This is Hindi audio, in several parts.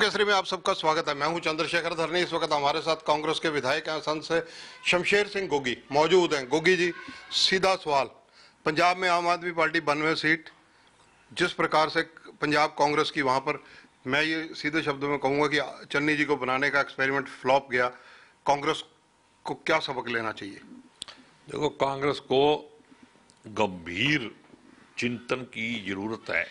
केसरी में आप सबका स्वागत है मैं हूं चंद्रशेखर धरनी इस वक्त हमारे साथ कांग्रेस के विधायक हैं से शमशेर सिंह गोगी मौजूद हैं गोगी जी सीधा सवाल पंजाब में आम आदमी पार्टी बनवे सीट जिस प्रकार से पंजाब कांग्रेस की वहां पर मैं ये सीधे शब्दों में कहूंगा कि चन्नी जी को बनाने का एक्सपेरिमेंट फ्लॉप गया कांग्रेस को क्या सबक लेना चाहिए देखो कांग्रेस को गंभीर चिंतन की जरूरत है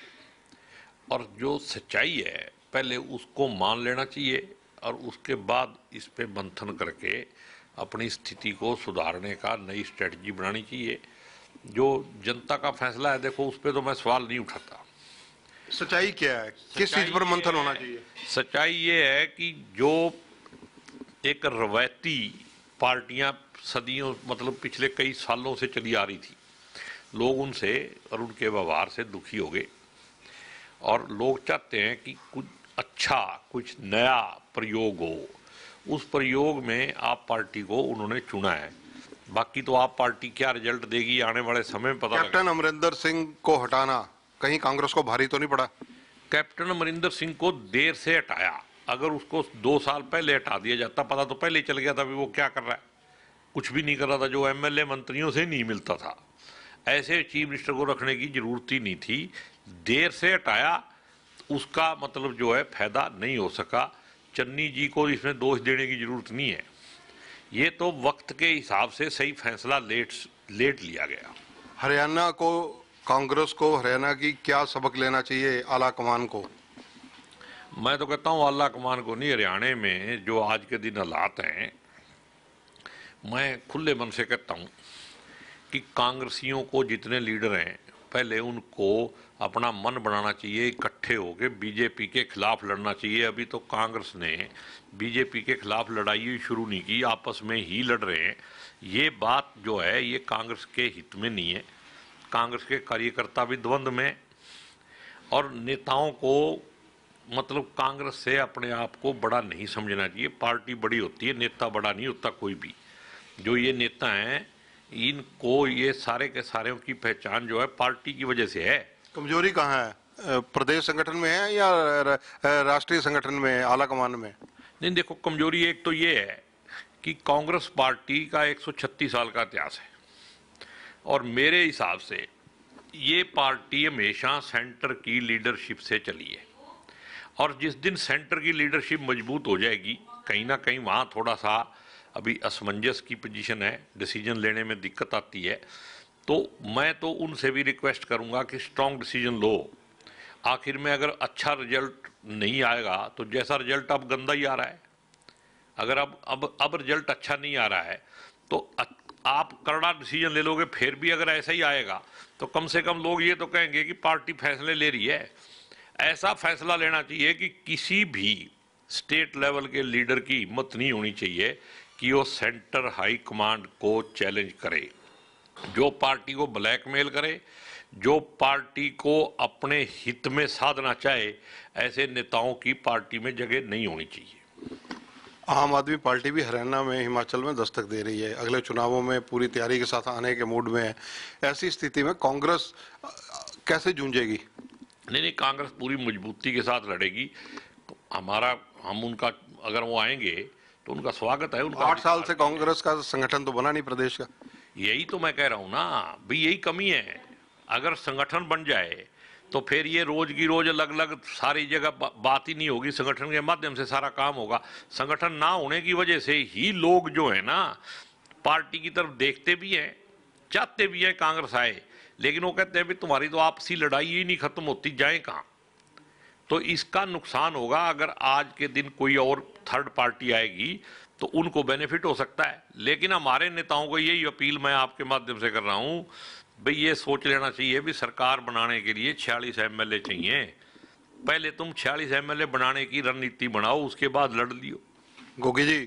और जो सच्चाई है पहले उसको मान लेना चाहिए और उसके बाद इस पर मंथन करके अपनी स्थिति को सुधारने का नई स्ट्रेटजी बनानी चाहिए जो जनता का फैसला है देखो उस पर तो मैं सवाल नहीं उठाता सच्चाई क्या है किस चीज़ पर मंथन होना चाहिए सच्चाई ये है कि जो एक रवायती पार्टियां सदियों मतलब पिछले कई सालों से चली आ रही थी लोग उनसे और उनके व्यवहार से दुखी हो गए और लोग चाहते हैं कि कुछ अच्छा कुछ नया प्रयोग हो उस प्रयोग में आप पार्टी को उन्होंने चुना है बाकी तो आप पार्टी क्या रिजल्ट देगी आने वाले समय में पता कैप्टन अमरिंदर सिंह को हटाना कहीं कांग्रेस को भारी तो नहीं पड़ा कैप्टन अमरिंदर सिंह को देर से हटाया अगर उसको दो साल पहले हटा दिया जाता पता तो पहले चल गया था भी वो क्या कर रहा है कुछ भी नहीं कर रहा था जो एमएलए मंत्रियों से नहीं मिलता था ऐसे चीफ मिनिस्टर को रखने की जरूरत ही नहीं थी देर से हटाया उसका मतलब जो है फायदा नहीं हो सका चन्नी जी को इसमें दोष देने की ज़रूरत नहीं है ये तो वक्त के हिसाब से सही फैसला लेट लेट लिया गया हरियाणा को कांग्रेस को हरियाणा की क्या सबक लेना चाहिए आला कमान को मैं तो कहता हूँ आला कमान को नहीं हरियाणा में जो आज के दिन हालात हैं मैं खुले मन से कहता हूँ कि कांग्रेसियों को जितने लीडर हैं पहले उनको अपना मन बनाना चाहिए इकट्ठे होके बीजेपी के खिलाफ लड़ना चाहिए अभी तो कांग्रेस ने बीजेपी के खिलाफ लड़ाई शुरू नहीं की आपस में ही लड़ रहे हैं ये बात जो है ये कांग्रेस के हित में नहीं है कांग्रेस के कार्यकर्ता भी द्वंद्व में और नेताओं को मतलब कांग्रेस से अपने आप को बड़ा नहीं समझना चाहिए पार्टी बड़ी होती है नेता बड़ा नहीं होता कोई भी जो ये नेता हैं इनको ये सारे के सारे की पहचान जो है पार्टी की वजह से है कमजोरी कहाँ है प्रदेश संगठन में है या राष्ट्रीय संगठन में आला कमान में नहीं देखो कमजोरी एक तो ये है कि कांग्रेस पार्टी का 136 साल का इतिहास है और मेरे हिसाब से ये पार्टी हमेशा सेंटर की लीडरशिप से चली है और जिस दिन सेंटर की लीडरशिप मजबूत हो जाएगी कहीं ना कहीं वहाँ थोड़ा सा अभी असमंजस की पोजीशन है डिसीजन लेने में दिक्कत आती है तो मैं तो उनसे भी रिक्वेस्ट करूंगा कि स्ट्रॉन्ग डिसीजन लो आखिर में अगर अच्छा रिजल्ट नहीं आएगा तो जैसा रिजल्ट अब गंदा ही आ रहा है अगर अब अब अब रिजल्ट अच्छा नहीं आ रहा है तो आप करड़ा डिसीजन ले लोगे फिर भी अगर ऐसा ही आएगा तो कम से कम लोग ये तो कहेंगे कि पार्टी फैसले ले रही है ऐसा फैसला लेना चाहिए कि किसी भी स्टेट लेवल के लीडर की हिम्मत नहीं होनी चाहिए कि वो सेंटर हाई कमांड को चैलेंज करे जो पार्टी को ब्लैकमेल करे जो पार्टी को अपने हित में साधना चाहे ऐसे नेताओं की पार्टी में जगह नहीं होनी चाहिए आम आदमी पार्टी भी हरियाणा में हिमाचल में दस्तक दे रही है अगले चुनावों में पूरी तैयारी के साथ आने के मूड में है ऐसी स्थिति में कांग्रेस कैसे जूझेगी नहीं नहीं कांग्रेस पूरी मजबूती के साथ लड़ेगी हमारा हम उनका अगर वो आएंगे तो उनका स्वागत है उनका आठ साल से कांग्रेस का संगठन तो बना नहीं प्रदेश का यही तो मैं कह रहा हूँ ना भी यही कमी है अगर संगठन बन जाए तो फिर ये रोज की रोज अलग अलग सारी जगह बा, बात ही नहीं होगी संगठन के माध्यम से सारा काम होगा संगठन ना होने की वजह से ही लोग जो है ना पार्टी की तरफ देखते भी हैं चाहते भी हैं कांग्रेस आए लेकिन वो कहते हैं भी तुम्हारी तो आपसी लड़ाई ही नहीं खत्म होती जाए कहाँ तो इसका नुकसान होगा अगर आज के दिन कोई और थर्ड पार्टी आएगी तो उनको बेनिफिट हो सकता है लेकिन हमारे नेताओं को यही अपील मैं आपके माध्यम से कर रहा हूँ भाई ये सोच लेना चाहिए भी सरकार बनाने के लिए छियालीस एम चाहिए पहले तुम छियालीस एम बनाने की रणनीति बनाओ उसके बाद लड़ लियो गोगी जी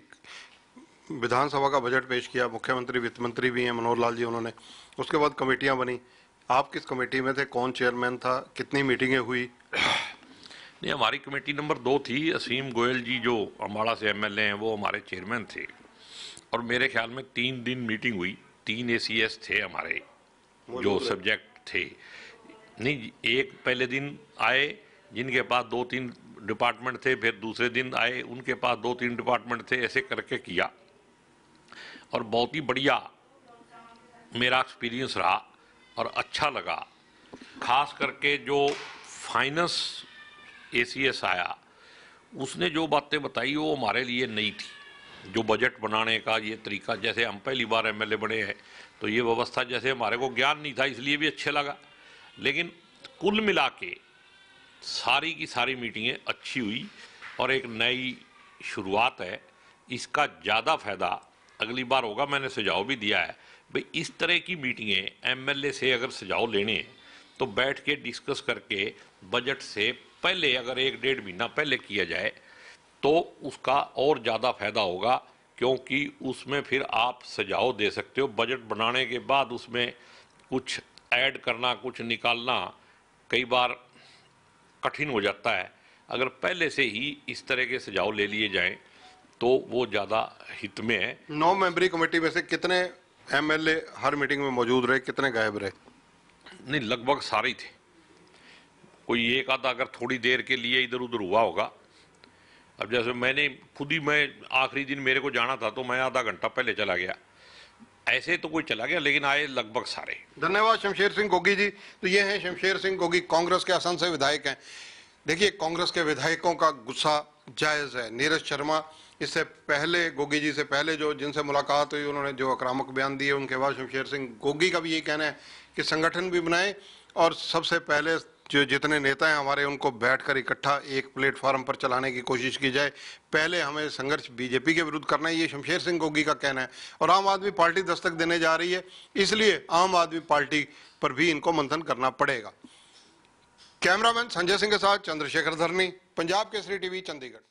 विधानसभा का बजट पेश किया मुख्यमंत्री वित्त मंत्री भी हैं मनोहर लाल जी उन्होंने उसके बाद कमेटियां बनी आप किस कमेटी में थे कौन चेयरमैन था कितनी मीटिंगें हुई नहीं हमारी कमेटी नंबर दो थी असीम गोयल जी जो अम्बाड़ा से एमएलए हैं वो हमारे चेयरमैन थे और मेरे ख्याल में तीन दिन मीटिंग हुई तीन एसीएस थे हमारे जो सब्जेक्ट थे नहीं एक पहले दिन आए जिनके पास दो तीन डिपार्टमेंट थे फिर दूसरे दिन आए उनके पास दो तीन डिपार्टमेंट थे ऐसे करके किया और बहुत ही बढ़िया मेरा एक्सपीरियंस रहा और अच्छा लगा खास करके जो फाइनेंस ए सी एस आया उसने जो बातें बताई वो हमारे लिए नहीं थी जो बजट बनाने का ये तरीका जैसे हम पहली बार एमएलए बने हैं तो ये व्यवस्था जैसे हमारे को ज्ञान नहीं था इसलिए भी अच्छे लगा लेकिन कुल मिला के सारी की सारी मीटिंगें अच्छी हुई और एक नई शुरुआत है इसका ज़्यादा फ़ायदा अगली बार होगा मैंने सुझाव भी दिया है भाई इस तरह की मीटिंगें एमएलए से अगर सुझाव लेने हैं तो बैठ के डिस्कस करके बजट से पहले अगर एक डेढ़ महीना पहले किया जाए तो उसका और ज़्यादा फायदा होगा क्योंकि उसमें फिर आप सजाव दे सकते हो बजट बनाने के बाद उसमें कुछ ऐड करना कुछ निकालना कई बार कठिन हो जाता है अगर पहले से ही इस तरह के सजाव ले लिए जाएं तो वो ज़्यादा हित में है नौ मेंबरी कमेटी में से कितने एमएलए हर मीटिंग में मौजूद रहे कितने गायब रहे नहीं लगभग सारे थे कोई एक आधा अगर थोड़ी देर के लिए इधर उधर हुआ होगा अब जैसे मैंने खुद ही मैं आखिरी दिन मेरे को जाना था तो मैं आधा घंटा पहले चला गया ऐसे तो कोई चला गया लेकिन आए लगभग सारे धन्यवाद शमशेर सिंह गोगी जी तो ये हैं शमशेर सिंह गोगी कांग्रेस के आसन से विधायक हैं देखिए कांग्रेस के विधायकों का गुस्सा जायज़ है नीरज शर्मा इससे पहले गोगी जी से पहले जो जिनसे मुलाकात हुई उन्होंने जो आक्रामक बयान दिए उनके बाद शमशेर सिंह गोगी का भी यही कहना है कि संगठन भी बनाए और सबसे पहले जो जितने नेता हैं हमारे उनको बैठकर इकट्ठा एक प्लेटफॉर्म पर चलाने की कोशिश की जाए पहले हमें संघर्ष बीजेपी के विरुद्ध करना है ये शमशेर सिंह गोगी का कहना है और आम आदमी पार्टी दस्तक देने जा रही है इसलिए आम आदमी पार्टी पर भी इनको मंथन करना पड़ेगा कैमरामैन संजय सिंह के साथ चंद्रशेखर धरनी पंजाब केसरी टीवी चंडीगढ़